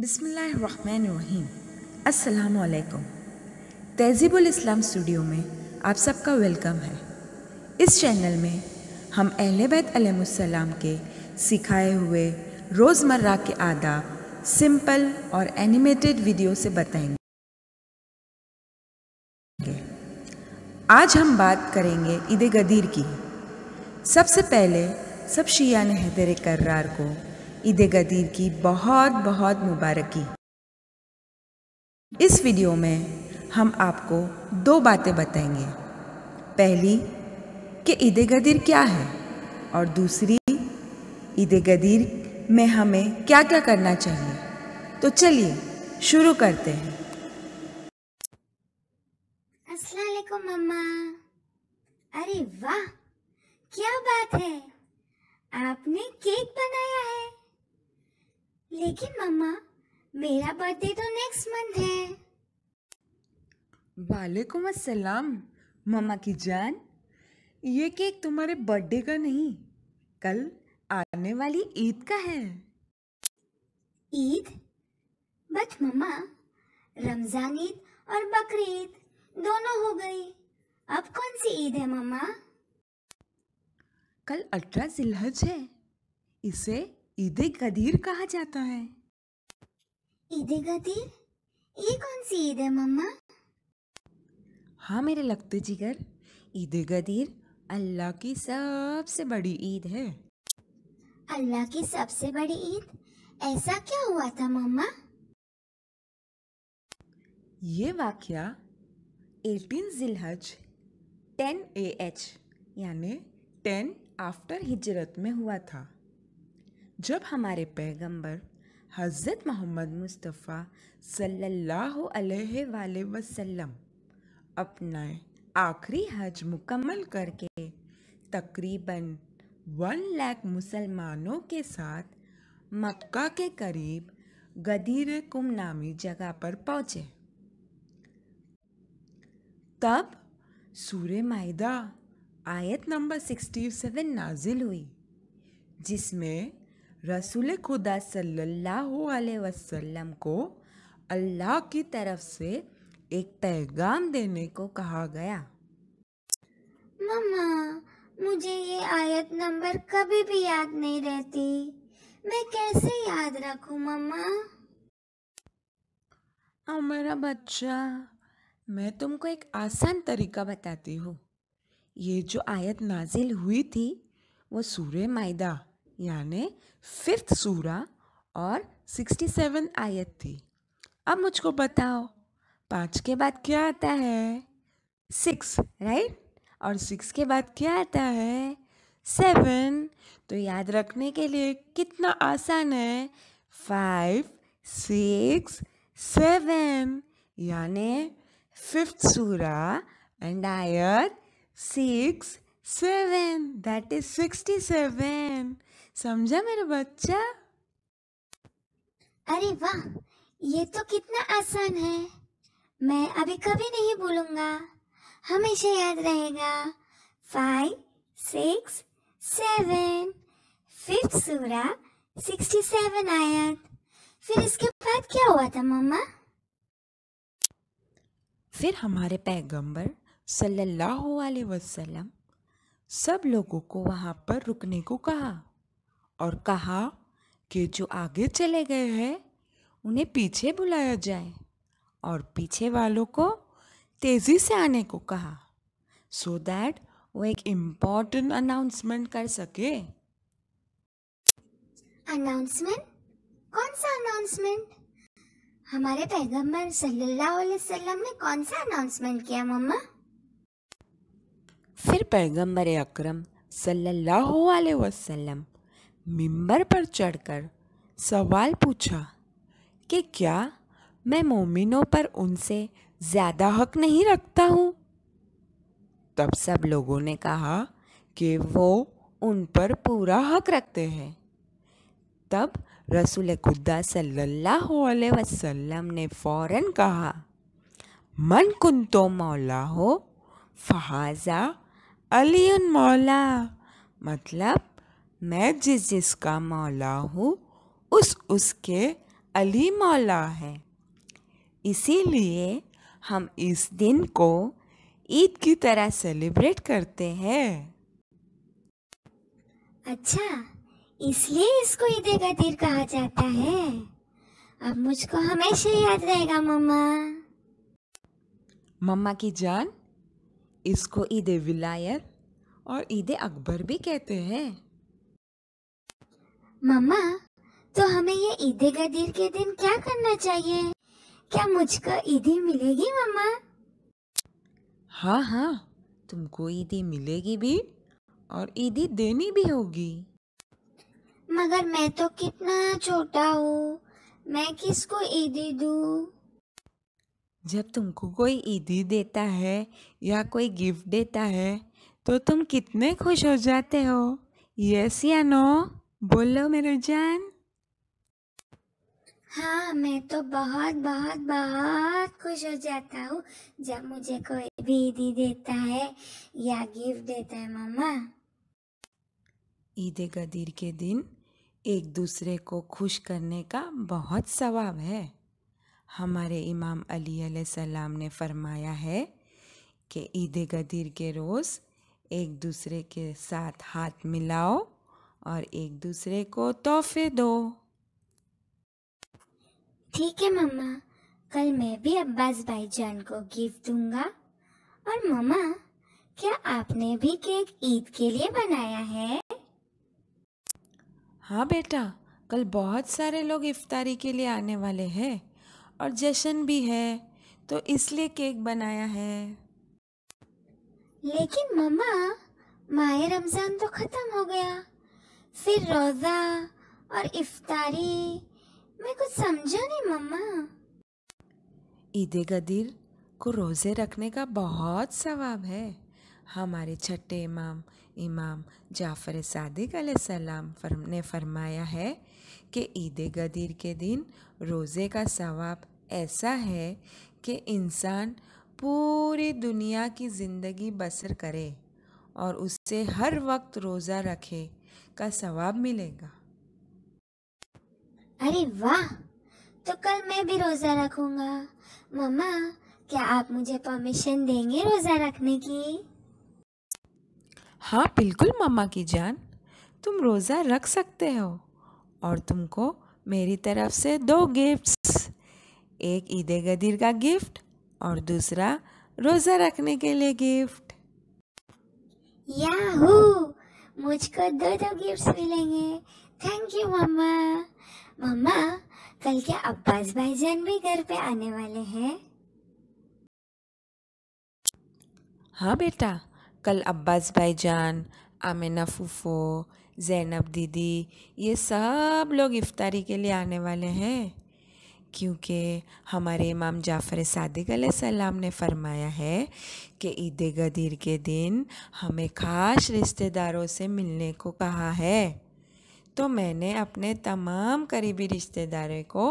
बिसमीम असलकम तहज़ीबुल इस्लाम स्टूडियो में आप सबका वेलकम है इस चैनल में हम अहल बैतम के सिखाए हुए रोज़मर्रा के आदाब सिंपल और एनिमेटेड वीडियो से बताएंगे आज हम बात करेंगे ईद गदीर की सबसे पहले सब शिया ने हैदर कर्रार को ईद गदीर की बहुत बहुत मुबारकी इस वीडियो में हम आपको दो बातें बताएंगे पहली कि ईद गदीर क्या है और दूसरी ईद गदीर में हमें क्या क्या करना चाहिए तो चलिए शुरू करते हैं मम्मा अरे वाह क्या बात है आपने केक बनाया है लेकिन मम्मा मेरा बर्थडे तो नेक्स्ट मंथ है वालेकुम अस्सलाम मम्मा की जान ये केक तुम्हारे बर्थडे का नहीं कल आने वाली ईद का है ईद बट मम्मा रमज़ान ईद और बकरी ईद दोनों हो गई अब कौन सी ईद है मम्मा कल अठारह जिलहज है इसे ईदे गदीर कहा जाता है ईदे गदीर ये कौन सी ईद है मम्मा हाँ मेरे लगते जिगर ईद गदीर अल्लाह की सबसे बड़ी ईद है अल्लाह की सबसे बड़ी ईद ऐसा क्या हुआ था मम्मा ये वाक्य 18 जिलहज 10 ए एच यानी 10 आफ्टर हिजरत में हुआ था जब हमारे पैगंबर हज़रत मोहम्मद मुस्तफ़ा सल्लल्लाहु अलैहि वसल्लम अपना आखिरी हज मुकम्मल करके तकरीबन वन लाख मुसलमानों के साथ मक्का के करीब गदीर कुम नामी जगह पर पहुँचे तब सूर्य मायदा आयत नंबर 67 नाजिल हुई जिसमें रसूल खुदा सल्लल्लाहु अलैहि वसल्लम को अल्लाह की तरफ से एक पैगाम देने को कहा गया मम्मा मुझे ये आयत नंबर कभी भी याद नहीं रहती मैं कैसे याद रखूं मम्मा और मेरा बच्चा मैं तुमको एक आसान तरीका बताती हूँ ये जो आयत नाजिल हुई थी वो सूर्य मैदा यानि फिफ्थ सूरा और सिक्सटी सेवन आयत थी अब मुझको बताओ पाँच के बाद क्या आता है सिक्स राइट और सिक्स के बाद क्या आता है सेवन तो याद रखने के लिए कितना आसान है फाइव सिक्स सेवन यानि फिफ्थ सूरा एंड आयत six seven that is sixty seven समझा मेरा बच्चा अरे वाह ये तो कितना आसान है मैं अभी कभी नहीं भूलूंगा हमेशा याद रहेगा फाइव सिक्स सेवन फिफ्थ सूरा सिक्सटी सेवन आयत फिर इसके बाद क्या हुआ था मम्मा फिर हमारे पैगंबर सल्लल्लाहु अलैहि वसल्लम सब लोगों को वहाँ पर रुकने को कहा और कहा कि जो आगे चले गए हैं उन्हें पीछे बुलाया जाए और पीछे वालों को तेज़ी से आने को कहा सो so दैट वो एक इम्पॉर्टेंट अनाउंसमेंट कर सके अनाउंसमेंट कौन सा अनाउंसमेंट हमारे पैगंबर सल्लल्लाहु अलैहि वसल्लम ने कौन सा अनाउंसमेंट किया मम्मा फिर पैगंबर अकरम सल्लल्लाहु अलैहि वसल्लम मिंबर पर चढ़कर सवाल पूछा कि क्या मैं मोमिनों पर उनसे ज़्यादा हक नहीं रखता हूँ तब सब लोगों ने कहा कि वो उन पर पूरा हक रखते हैं तब रसूल खुदा सल्लल्लाहु अलैहि वसल्लम ने फौरन कहा मन कुन तो मौला हो फहाजा अली मौला मतलब मैं जिस जिसका मौला हूँ उस उसके अली मौला है इसीलिए हम इस दिन को ईद की तरह सेलिब्रेट करते हैं अच्छा इसलिए इसको ईद गदीर कहा जाता है अब मुझको हमेशा याद रहेगा मम्मा मम्मा की जान इसको ईद विलायत और ईद अकबर भी कहते हैं मम्मा तो हमें ये ईद गदीर के दिन क्या करना चाहिए क्या मुझको ईदी मिलेगी मम्मा हाँ हाँ तुमको ईदी मिलेगी भी और ईदी देनी भी होगी मगर मैं तो कितना छोटा हूँ मैं किसको ईदी दू जब तुमको कोई ईदी देता है या कोई गिफ्ट देता है तो तुम कितने खुश हो जाते हो यस या नो बोलो मेरे जान हाँ मैं तो बहुत बहुत बहुत खुश हो जाता हूँ जब मुझे कोई भी ईदी देता है या गिफ्ट देता है मामा ईद गदीर के दिन एक दूसरे को खुश करने का बहुत सवाब है हमारे इमाम अली सलाम ने फरमाया है कि ईद गदीर के रोज़ एक दूसरे के साथ हाथ मिलाओ और एक दूसरे को तोहफे दो ठीक है मम्मा कल मैं भी अब्बास भाई जान को गिफ्ट दूंगा और मम्मा क्या आपने भी केक ईद के लिए बनाया है हाँ बेटा कल बहुत सारे लोग इफ्तारी के लिए आने वाले हैं और जश्न भी है तो इसलिए केक बनाया है लेकिन मम्मा माह रमज़ान तो ख़त्म हो गया फिर रोज़ा और इफ्तारी मैं कुछ समझा नहीं मम्मा ईद गदीर को रोज़े रखने का बहुत सवाब है हमारे छठे इमाम इमाम जाफ़र सादिक सलाम फर्म ने फरमाया है कि ईद गदीर के दिन रोज़े का सवाब ऐसा है कि इंसान पूरी दुनिया की ज़िंदगी बसर करे और उससे हर वक्त रोज़ा रखे का सवाब मिलेगा अरे वाह तो कल मैं भी रोजा रखूंगा मामा क्या आप मुझे परमिशन देंगे रोजा रखने की हाँ बिल्कुल मामा की जान तुम रोजा रख सकते हो और तुमको मेरी तरफ से दो गिफ्ट्स एक ईद गदीर का गिफ्ट और दूसरा रोजा रखने के लिए गिफ्ट याहू मुझको दो दो गिफ्ट मिलेंगे थैंक यू मम्मा मम्मा कल के अब्बास भाईजान भी घर पे आने वाले हैं हाँ बेटा कल अब्बास भाईजान आमिना फूफो जैनब दीदी ये सब लोग इफ्तारी के लिए आने वाले हैं क्योंकि हमारे इमाम जाफ़र सादिक सलाम ने फरमाया है कि ईद गदीर के दिन हमें ख़ास रिश्तेदारों से मिलने को कहा है तो मैंने अपने तमाम करीबी रिश्तेदारों को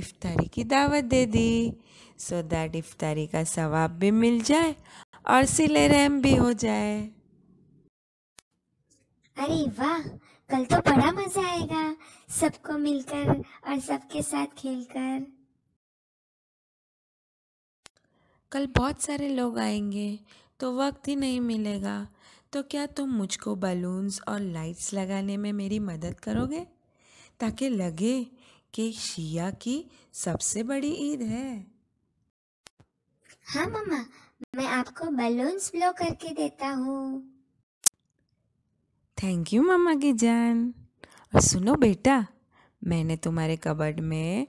इफ्तारी की दावत दे दी सो दैट इफ्तारी का सवाब भी मिल जाए और सिले रहम भी हो जाए अरे वाह कल तो बड़ा मजा आएगा सबको मिलकर और सबके साथ खेलकर कल बहुत सारे लोग आएंगे तो वक्त ही नहीं मिलेगा तो क्या तुम मुझको बलून्स और लाइट्स लगाने में मेरी मदद करोगे ताकि लगे कि शिया की सबसे बड़ी ईद है हाँ मामा मैं आपको बलून्स ब्लो करके देता हूँ थैंक यू मम्मा की जान और सुनो बेटा मैंने तुम्हारे कबड में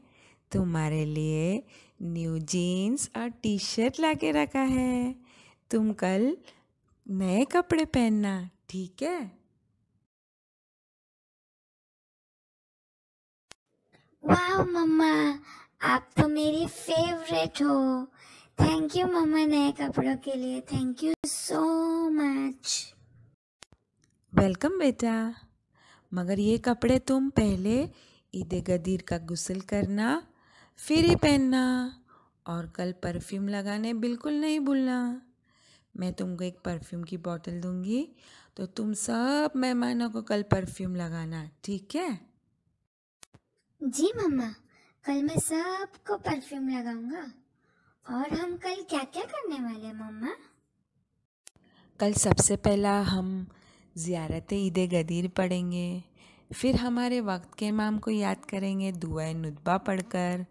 तुम्हारे लिए न्यू जीन्स और टी शर्ट ला के रखा है तुम कल नए कपड़े पहनना ठीक है वाह मम्मा आप तो मेरी फेवरेट हो थैंक यू मम्मा नए कपड़ों के लिए thank you so much welcome बेटा मगर ये कपड़े तुम पहले ईद गदीर का गुसल करना फिर ही पहनना और कल परफ्यूम लगाने बिल्कुल नहीं भूलना मैं तुमको एक परफ्यूम की बोतल दूंगी तो तुम सब मेहमानों को कल परफ्यूम लगाना ठीक है जी मम्मा कल मैं सबको परफ्यूम लगाऊंगा और हम कल क्या क्या करने वाले मम्मा कल सबसे पहला हम ज़ियारत ईद गदीर पढ़ेंगे फिर हमारे वक्त के इमाम को याद करेंगे दुआ नुतबा पढ़कर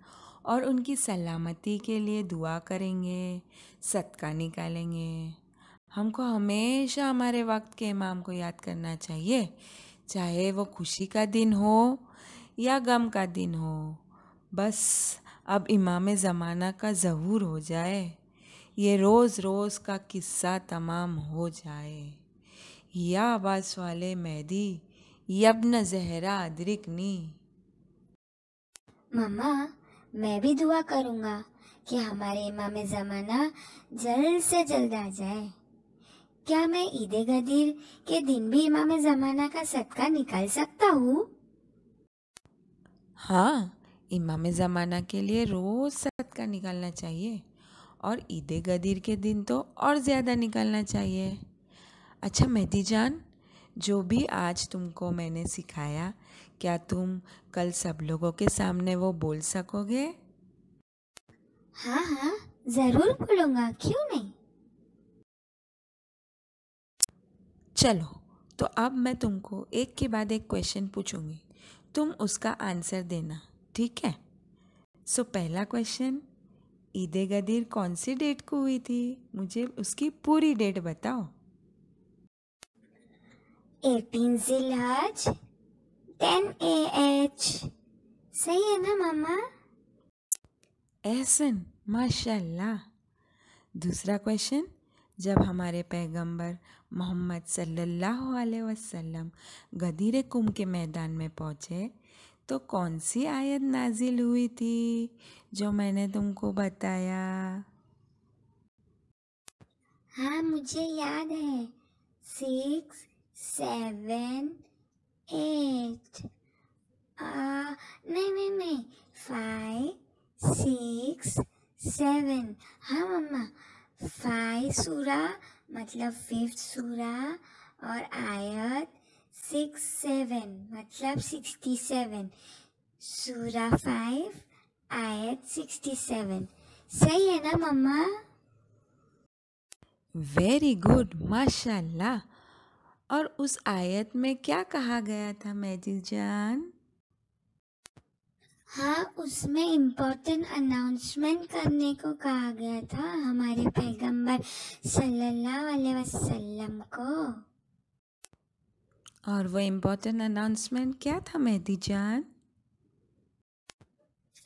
और उनकी सलामती के लिए दुआ करेंगे सदका निकालेंगे हमको हमेशा हमारे वक्त के इमाम को याद करना चाहिए चाहे वो खुशी का दिन हो या गम का दिन हो बस अब इमाम ज़माना का ज़हूर हो जाए ये रोज़ रोज़ का किस्सा तमाम हो जाए या अब्बास वाले मेहदी यबन जहरा नी मम्मा मैं भी दुआ करूँगा कि हमारे इमाम ज़माना जल्द से जल्द आ जाए क्या मैं ईद गदीर के दिन भी इमाम ज़माना का सदका निकाल सकता हूँ हाँ इमाम ज़माना के लिए रोज़ सदका निकालना चाहिए और ईद गदीर के दिन तो और ज़्यादा निकालना चाहिए अच्छा मेहदी जान जो भी आज तुमको मैंने सिखाया क्या तुम कल सब लोगों के सामने वो बोल सकोगे हाँ हाँ ज़रूर बोलूँगा क्यों नहीं चलो तो अब मैं तुमको एक के बाद एक क्वेश्चन पूछूंगी तुम उसका आंसर देना ठीक है सो पहला क्वेश्चन ईद गदीर कौन सी डेट को हुई थी मुझे उसकी पूरी डेट बताओ एटीन जिलहज टेन ए एच सही है ना मामा एहसन माशाल्लाह दूसरा क्वेश्चन जब हमारे पैगंबर मोहम्मद सल्लल्लाहु अलैहि वसल्लम गदीर कुम के मैदान में पहुँचे तो कौन सी आयत नाजिल हुई थी जो मैंने तुमको बताया हाँ मुझे याद है सिक्स seven, eight. Uh, नहीं नहीं नहीं five, six, seven. हाँ मम्मा फाइव सूरा मतलब फिफ्थ सूरा और आयत सिक्स सेवन मतलब सिक्सटी सेवन सूरा फाइव आयत सिक्सटी सेवन सही है ना मम्मा वेरी गुड माशाल्लाह और उस आयत में क्या कहा गया था मैजिक जान हाँ उसमें इम्पोर्टेंट अनाउंसमेंट करने को कहा गया था हमारे पैगंबर सल्लल्लाहु अलैहि वसल्लम को और वो इम्पोर्टेंट अनाउंसमेंट क्या था मेहदी जान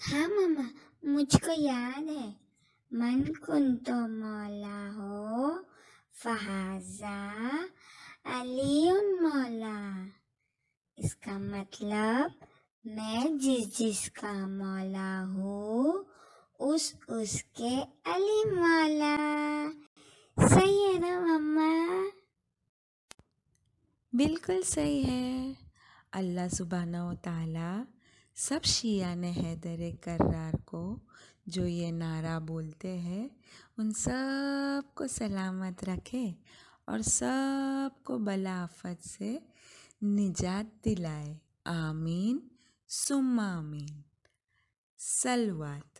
हाँ मामा मुझको याद है मन कुंतो मौला हो फहाजा अलीउन मौला इसका मतलब मैं जिस जिसका मौला हूँ उस उसके अली मौला सही है ना मम्मा बिल्कुल सही है अल्लाह सुबहाना ताला सब शिया ने हैदर कर्रार को जो ये नारा बोलते हैं उन सब को सलामत रखे और सबको बलाफत से निजात दिलाए आमीन सुम आमीन सलवात